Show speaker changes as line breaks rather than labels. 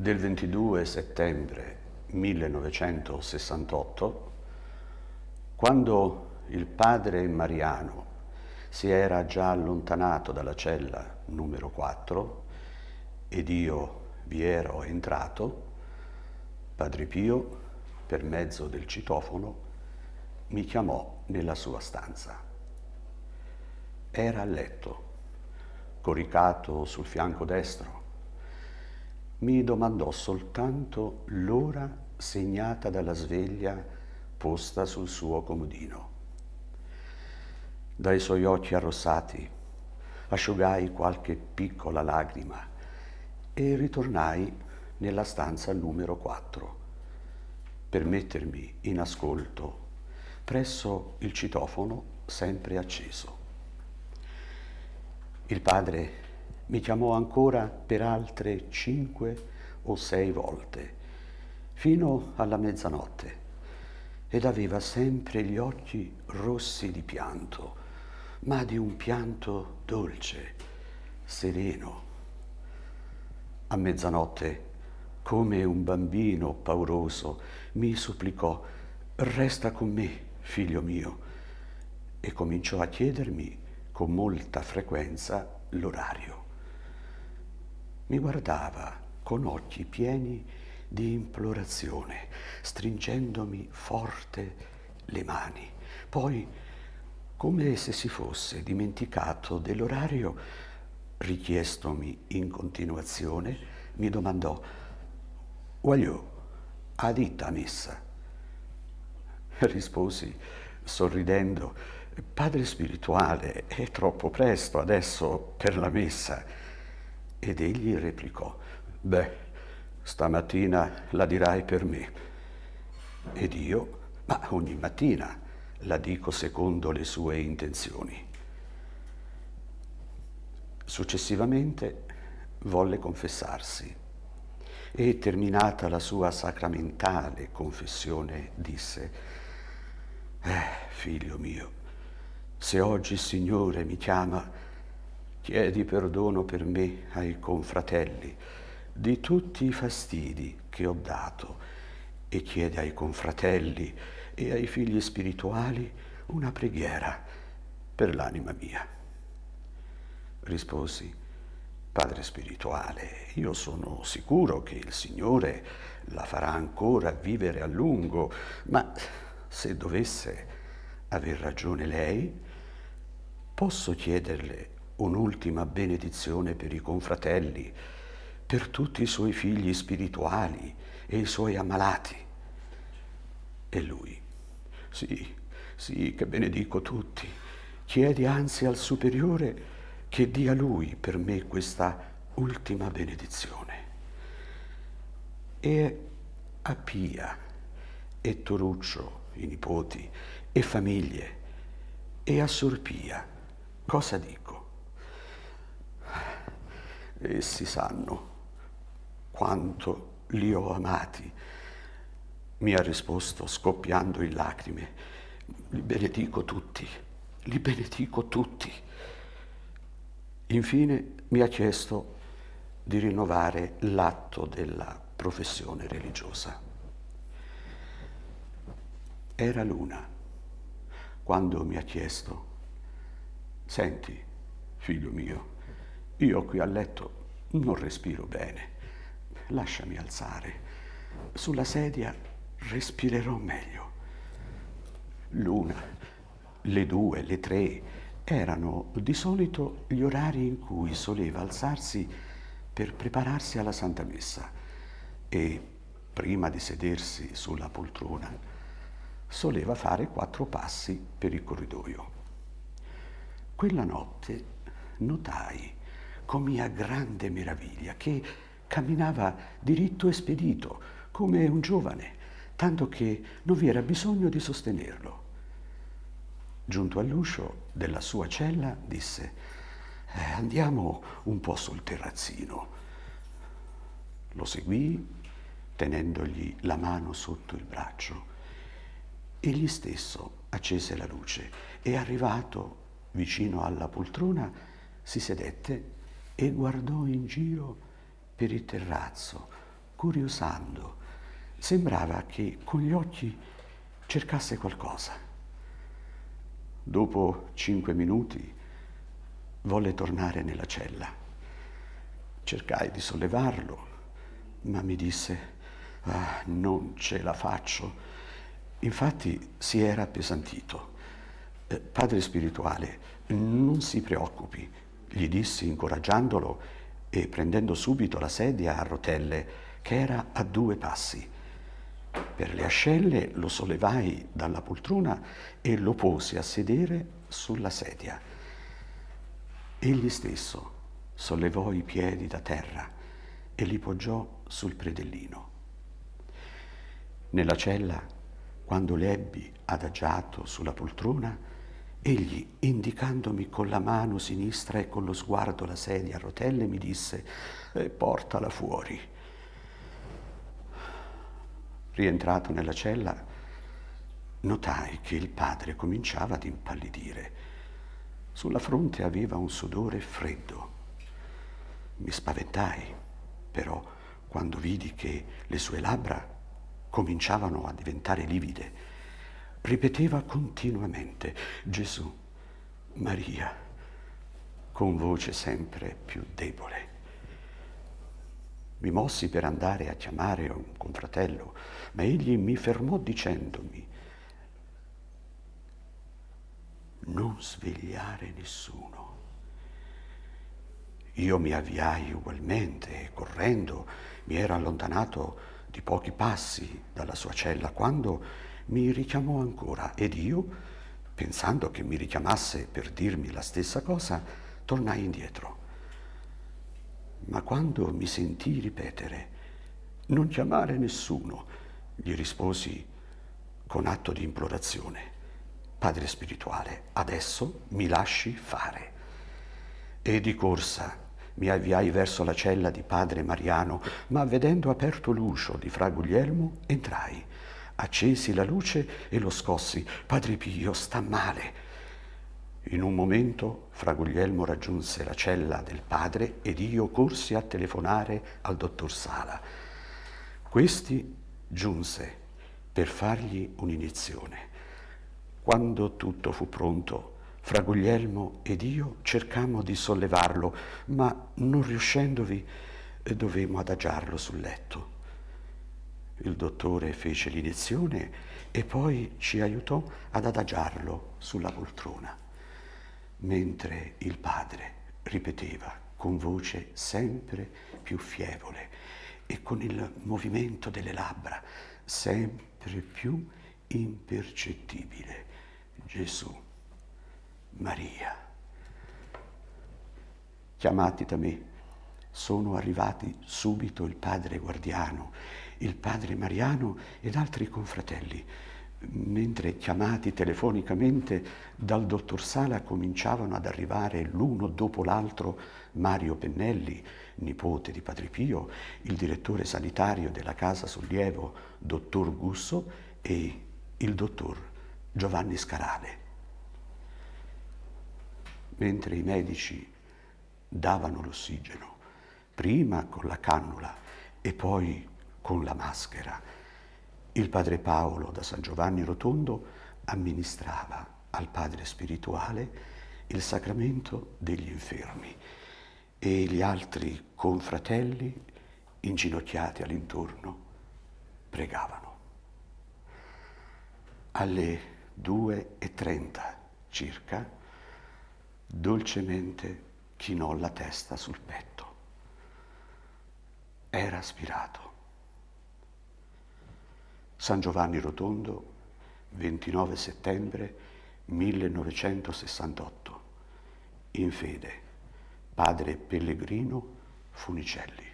del 22 settembre 1968, quando il padre Mariano si era già allontanato dalla cella numero 4 ed io vi ero entrato, Padre Pio, per mezzo del citofono, mi chiamò nella sua stanza. Era a letto, coricato sul fianco destro, mi domandò soltanto l'ora segnata dalla sveglia posta sul suo comodino. Dai suoi occhi arrossati asciugai qualche piccola lacrima e ritornai nella stanza numero 4 per mettermi in ascolto presso il citofono sempre acceso. Il padre mi chiamò ancora per altre cinque o sei volte, fino alla mezzanotte, ed aveva sempre gli occhi rossi di pianto, ma di un pianto dolce, sereno. A mezzanotte, come un bambino pauroso, mi supplicò, resta con me, figlio mio, e cominciò a chiedermi con molta frequenza l'orario mi guardava con occhi pieni di implorazione, stringendomi forte le mani. Poi, come se si fosse dimenticato dell'orario richiestomi in continuazione, mi domandò, Guagliò, a ditta a messa? Risposi, sorridendo, Padre spirituale, è troppo presto adesso per la messa ed egli replicò, beh, stamattina la dirai per me. Ed io, ma ogni mattina la dico secondo le sue intenzioni. Successivamente volle confessarsi e terminata la sua sacramentale confessione disse, eh, figlio mio, se oggi il Signore mi chiama, Chiedi perdono per me ai confratelli di tutti i fastidi che ho dato e chiedi ai confratelli e ai figli spirituali una preghiera per l'anima mia. Risposi, Padre spirituale, io sono sicuro che il Signore la farà ancora vivere a lungo, ma se dovesse aver ragione lei, posso chiederle un'ultima benedizione per i confratelli, per tutti i suoi figli spirituali e i suoi ammalati. E lui, sì, sì che benedico tutti, chiedi anzi al superiore che dia lui per me questa ultima benedizione. E a Pia e Toruccio, i nipoti, e famiglie, e a Sorpia, cosa dico? essi sanno quanto li ho amati. Mi ha risposto scoppiando in lacrime, li benedico tutti, li benedico tutti. Infine mi ha chiesto di rinnovare l'atto della professione religiosa. Era luna quando mi ha chiesto, senti, figlio mio, io qui a letto non respiro bene. Lasciami alzare. Sulla sedia respirerò meglio. L'una, le due, le tre erano di solito gli orari in cui soleva alzarsi per prepararsi alla Santa Messa e, prima di sedersi sulla poltrona, soleva fare quattro passi per il corridoio. Quella notte notai con ecco mia grande meraviglia, che camminava diritto e spedito, come un giovane, tanto che non vi era bisogno di sostenerlo. Giunto all'uscio della sua cella, disse, eh, andiamo un po' sul terrazzino. Lo seguì tenendogli la mano sotto il braccio. Egli stesso accese la luce e arrivato vicino alla poltrona si sedette e guardò in giro per il terrazzo, curiosando. Sembrava che con gli occhi cercasse qualcosa. Dopo cinque minuti volle tornare nella cella. Cercai di sollevarlo, ma mi disse, ah, non ce la faccio. Infatti si era appesantito. Eh, padre spirituale, non si preoccupi, gli dissi incoraggiandolo e prendendo subito la sedia a rotelle che era a due passi. Per le ascelle lo sollevai dalla poltrona e lo posi a sedere sulla sedia. Egli stesso sollevò i piedi da terra e li poggiò sul predellino. Nella cella, quando l'ebbi adagiato sulla poltrona, Egli, indicandomi con la mano sinistra e con lo sguardo la sedia a rotelle, mi disse, e eh, portala fuori. Rientrato nella cella, notai che il padre cominciava ad impallidire. Sulla fronte aveva un sudore freddo. Mi spaventai, però, quando vidi che le sue labbra cominciavano a diventare livide ripeteva continuamente Gesù, Maria, con voce sempre più debole. Mi mossi per andare a chiamare un confratello, ma egli mi fermò dicendomi, non svegliare nessuno. Io mi avviai ugualmente e correndo mi ero allontanato di pochi passi dalla sua cella quando mi richiamò ancora ed io, pensando che mi richiamasse per dirmi la stessa cosa, tornai indietro. Ma quando mi sentii ripetere, non chiamare nessuno, gli risposi con atto di implorazione, Padre spirituale, adesso mi lasci fare. E di corsa mi avviai verso la cella di padre Mariano, ma vedendo aperto l'uscio di fra Guglielmo, entrai accesi la luce e lo scossi. Padre Pio sta male. In un momento fra Guglielmo raggiunse la cella del padre ed io corsi a telefonare al dottor Sala. Questi giunse per fargli un'iniezione. Quando tutto fu pronto, fra Guglielmo ed io cercammo di sollevarlo, ma non riuscendovi eh, dovemmo adagiarlo sul letto. Il dottore fece l'iniezione e poi ci aiutò ad adagiarlo sulla poltrona, mentre il padre ripeteva con voce sempre più fievole e con il movimento delle labbra sempre più impercettibile. Gesù, Maria, chiamati da me, sono arrivati subito il padre guardiano il padre Mariano ed altri confratelli, mentre chiamati telefonicamente dal dottor Sala cominciavano ad arrivare l'uno dopo l'altro Mario Pennelli, nipote di Padre Pio, il direttore sanitario della Casa Sollievo, dottor Gusso, e il dottor Giovanni Scarale. Mentre i medici davano l'ossigeno, prima con la cannula e poi con la maschera. Il padre Paolo da San Giovanni Rotondo amministrava al padre spirituale il sacramento degli infermi e gli altri confratelli inginocchiati all'intorno pregavano. Alle 2.30 circa dolcemente chinò la testa sul petto. Era aspirato. San Giovanni Rotondo, 29 settembre 1968. In fede, padre Pellegrino Funicelli.